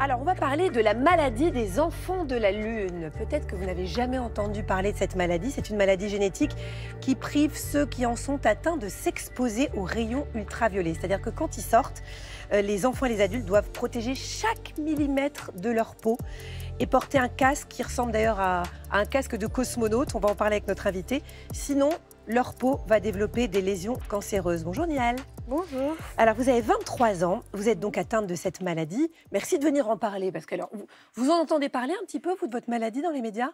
Alors, on va parler de la maladie des enfants de la Lune. Peut-être que vous n'avez jamais entendu parler de cette maladie. C'est une maladie génétique qui prive ceux qui en sont atteints de s'exposer aux rayons ultraviolets. C'est-à-dire que quand ils sortent, euh, les enfants et les adultes doivent protéger chaque millimètre de leur peau et porter un casque qui ressemble d'ailleurs à, un casque de cosmonaute. On va en parler avec notre invité. Sinon, leur peau va développer des lésions cancéreuses. Bonjour Nial. Bonjour. Alors vous avez 23 ans, vous êtes donc atteinte de cette maladie. Merci de venir en parler parce que alors, vous, en entendez parler un petit peu, vous, de votre maladie dans les médias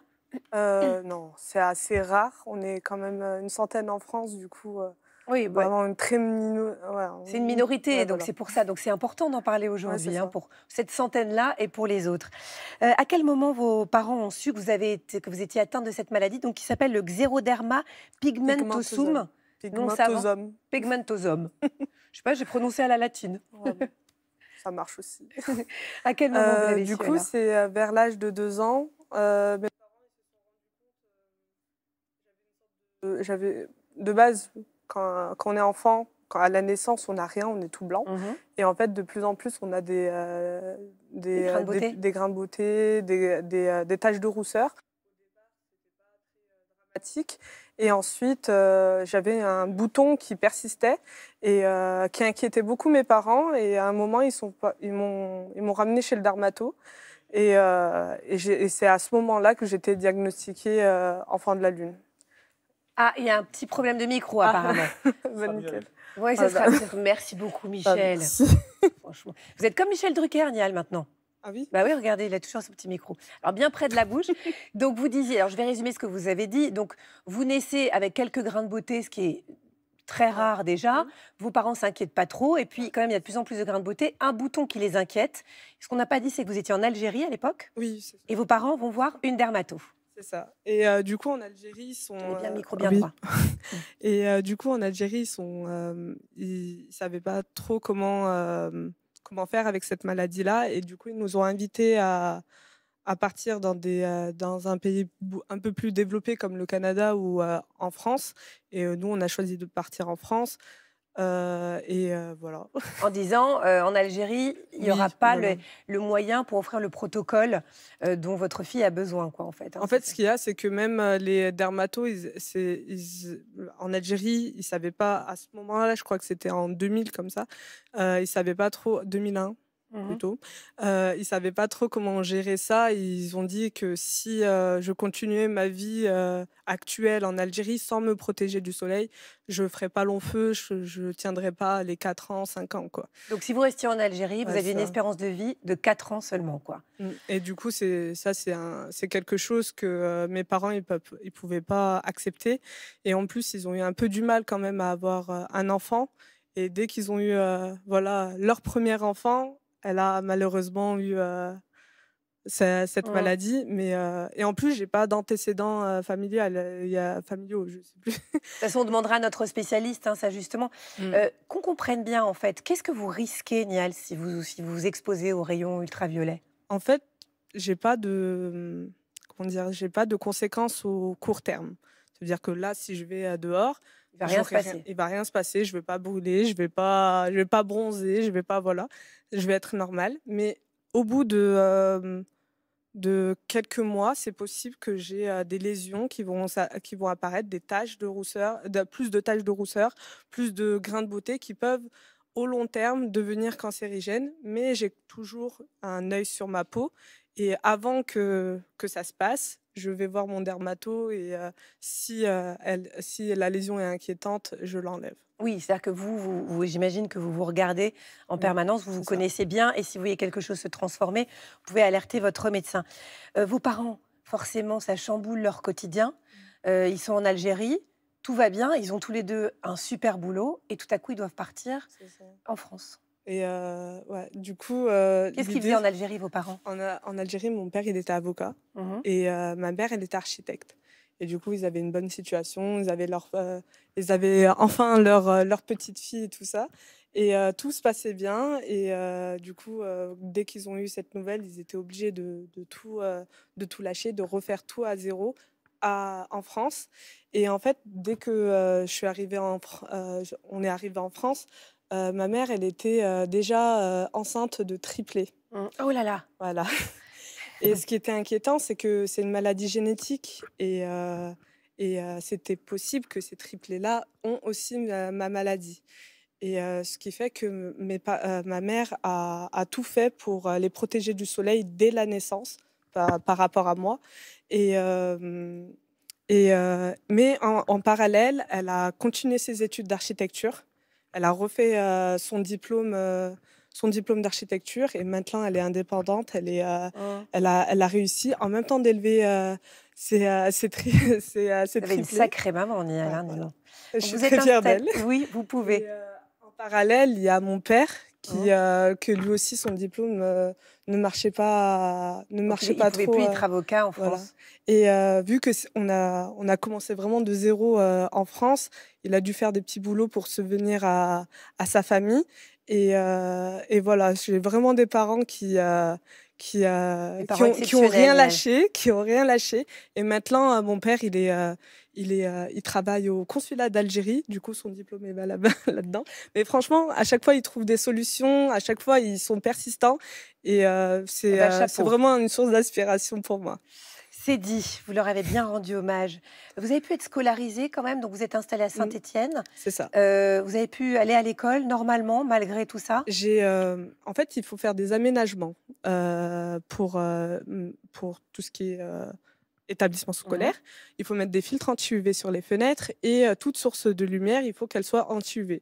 euh, Non, c'est assez rare. On est quand même euh, une centaine en France, du coup, euh, oui, une très C'est une minorité, donc c'est pour ça. Donc c'est important d'en parler aujourd'hui hein, pour cette centaine-là et pour les autres. Euh, à quel moment vos parents ont su que vous, avez été, que vous étiez atteint de cette maladie, donc qui s'appelle le xeroderma pigmentosum Pigmentosum. Pigmentosum. Je sais pas, j'ai prononcé à la latine. ça marche aussi. à quel moment euh, vous Du coup, c'est euh, vers l'âge de deux ans. Euh, mes parents j'avais de base quand, on est enfant, quand à la naissance, on n'a rien, on est tout blanc. Mhm. Et en fait, de plus en plus, on a des, euh, euh, des, grains de beauté, des, euh, taches de rousseur. Et ensuite, j'avais un bouton qui persistait et qui inquiétait beaucoup mes parents. Et à un moment, ils m'ont ils, ramené chez le dermato. Et, c'est à ce moment-là que j'étais diagnostiquée enfant de la lune. Ah, il y a un petit problème de micro ah, apparemment. Oui, ça bah, ah, sera bah. Merci beaucoup, ah, Michel. Franchement. Vous êtes comme Michel Drucker, Nial, maintenant. Ah oui Bah oui, regardez, il a toujours ce petit micro. Alors, bien près de la bouche. Donc, vous disiez, alors je vais résumer ce que vous avez dit. Donc, vous naissez avec quelques grains de beauté, ce qui est très rare déjà. Vos parents s'inquiètent pas trop. Et puis, quand même, il y a de plus en plus de grains de beauté. Un bouton qui les inquiète. Ce qu'on n'a pas dit, c'est que vous étiez en Algérie à l'époque. Oui. Et vos parents vont voir une dermatologue. C'est ça. Et euh, du coup, en Algérie, ils sont. bien euh, micro, bien Et euh, du coup, en Algérie, ils sont. savaient pas trop comment comment faire avec cette maladie-là, et du coup, ils nous ont invités à, partir dans des dans un pays un peu plus développé comme le Canada ou en France. Et nous, on a choisi de partir en France. Euh, et euh, voilà. En disant, euh, en Algérie, il n'y aura pas le, moyen pour offrir le protocole dont votre fille a besoin, quoi, en fait. Hein, en fait, ce qu'il y a, c'est que même les dermatos, en Algérie, ils ne savaient pas, à ce moment-là, je crois que c'était en 2000 comme ça, ils ne savaient pas trop, 2001, Mmh. plutôt. Euh, ils ne savaient pas trop comment gérer ça. Ils ont dit que si euh, je continuais ma vie euh, actuelle en Algérie sans me protéger du soleil, je ne ferais pas long feu, je ne tiendrais pas les 4 ans, 5 ans. Quoi. Donc si vous restiez en Algérie, vous avez aviez une espérance de vie de 4 ans seulement. Quoi. Mmh. Et du coup, ça, c'est quelque chose que euh, mes parents ne ils, ils pouvaient pas accepter. Et en plus, ils ont eu un peu du mal quand même à avoir un enfant. Et dès qu'ils ont eu voilà, leur premier enfant, elle a malheureusement eu euh, cette, maladie. Euh, et en plus, j'ai pas d'antécédents euh, familiaux, je De toute façon, on demandera à notre spécialiste, hein, ça justement. Mm. Qu'on comprenne bien, en fait, qu'est-ce que vous risquez, Nial, si vous vous, exposez aux rayons ultraviolets En fait, j'ai pas de. J'ai pas de conséquences au court terme. C'est-à-dire que là, si je vais dehors, il va rien se passer. il va rien se passer. Je vais pas brûler, je vais pas, je vais pas bronzer, je vais pas voilà, je vais être normale. Mais au bout de de quelques mois, c'est possible que j'ai des lésions qui vont qui vont apparaître, des taches de rousseur, plus de taches de rousseur, plus de grains de beauté qui peuvent au long terme devenir cancérigènes. Mais j'ai toujours un œil sur ma peau et avant que que ça se passe, je vais voir mon dermato et si, si la lésion est inquiétante, je l'enlève. Oui, c'est-à-dire que vous, j'imagine que vous vous regardez en permanence, vous vous connaissez bien et si vous voyez quelque chose se transformer, vous pouvez alerter votre médecin. vos parents, forcément, ça chamboule leur quotidien. Mmh. ils sont en Algérie, tout va bien, ils ont tous les deux un super boulot et tout à coup, ils doivent partir en France. Et euh, du coup. Euh, Qu'est-ce qu'ils faisaient en Algérie, vos parents euh, en, Algérie, mon père, il était avocat mmh et ma mère, elle était architecte. Et du coup, ils avaient une bonne situation, ils avaient, leur, ils avaient enfin leur, leur petite fille et tout ça. Et tout se passait bien. Et du coup, dès qu'ils ont eu cette nouvelle, ils étaient obligés de, de tout, de tout lâcher, de refaire tout à zéro à, en France. Et en fait, dès que je suis arrivée en, on est arrivé en France, euh, ma mère, elle était euh, déjà euh, enceinte de triplé. Mmh. Oh là là Voilà. Et ce qui était inquiétant, c'est que c'est une maladie génétique et, c'était possible que ces triplés-là ont aussi ma, maladie. Et ce qui fait que ma mère a, tout fait pour les protéger du soleil dès la naissance par, rapport à moi. Et. mais en, parallèle, elle a continué ses études d'architecture elle a refait son diplôme. son diplôme d'architecture et maintenant elle est indépendante, elle, est, oh. elle, a, elle a réussi en même temps d'élever c'est euh, c'est c'est une sacrée maman, Nia. Ah, Je suis très Oui, vous pouvez. en parallèle, il y a mon père Hein. Euh, que lui aussi son diplôme euh, ne marchait pas, ne marchait il, pas Il pouvait plus euh, être avocat en France. Et vu que on a, on a commencé vraiment de zéro en France, il a dû faire des petits boulots pour se venir à sa famille. Et, voilà, j'ai vraiment des parents qui qui, qui, ont, rien lâché, qui ont rien lâché. Et maintenant, mon père, il est, il, est, euh, il travaille au consulat d'Algérie, du coup son diplôme est là-dedans. Mais franchement, à chaque fois, il trouve des solutions, à chaque fois, ils sont persistants. Et euh, c'est ah bah, euh, vraiment une source d'inspiration pour moi. C'est dit, vous leur avez bien rendu hommage. Vous avez pu être scolarisé quand même, donc vous êtes installé à mm. Saint-Étienne. C'est ça. vous avez pu aller à l'école normalement, malgré tout ça En fait, il faut faire des aménagements pour, pour tout ce qui est établissement scolaire. Il faut mettre des filtres anti-UV sur les fenêtres et euh, toute source de lumière, il faut qu'elle soit anti-UV.